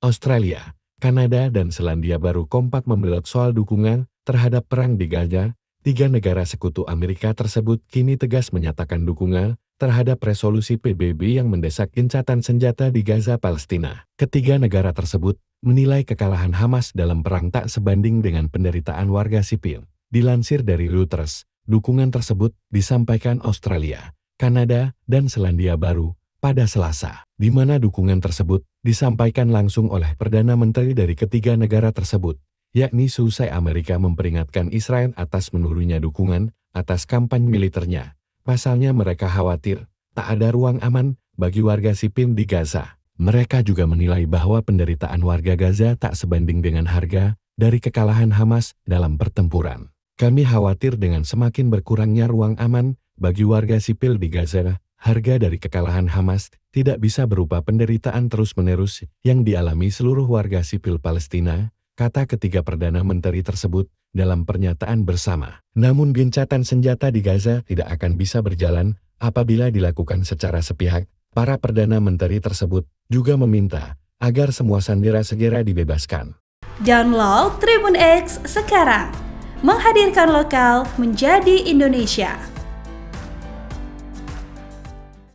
Australia, Kanada dan Selandia Baru kompak membelot soal dukungan terhadap perang di Gaza, tiga negara sekutu Amerika tersebut kini tegas menyatakan dukungan terhadap resolusi PBB yang mendesak gencatan senjata di Gaza Palestina. Ketiga negara tersebut menilai kekalahan Hamas dalam perang tak sebanding dengan penderitaan warga sipil. Dilansir dari Reuters, dukungan tersebut disampaikan Australia, Kanada, dan Selandia Baru pada Selasa, di mana dukungan tersebut disampaikan langsung oleh Perdana Menteri dari ketiga negara tersebut, yakni seusai Amerika memperingatkan Israel atas menurunnya dukungan atas kampanye militernya. Pasalnya mereka khawatir, tak ada ruang aman bagi warga sipil di Gaza. Mereka juga menilai bahwa penderitaan warga Gaza tak sebanding dengan harga dari kekalahan Hamas dalam pertempuran. Kami khawatir dengan semakin berkurangnya ruang aman bagi warga sipil di Gaza, harga dari kekalahan Hamas tidak bisa berupa penderitaan terus-menerus yang dialami seluruh warga sipil Palestina, kata ketiga Perdana Menteri tersebut dalam pernyataan bersama. Namun gencatan senjata di Gaza tidak akan bisa berjalan apabila dilakukan secara sepihak. Para Perdana Menteri tersebut juga meminta agar semua sandera segera dibebaskan. Download Tribun X sekarang, menghadirkan lokal menjadi Indonesia.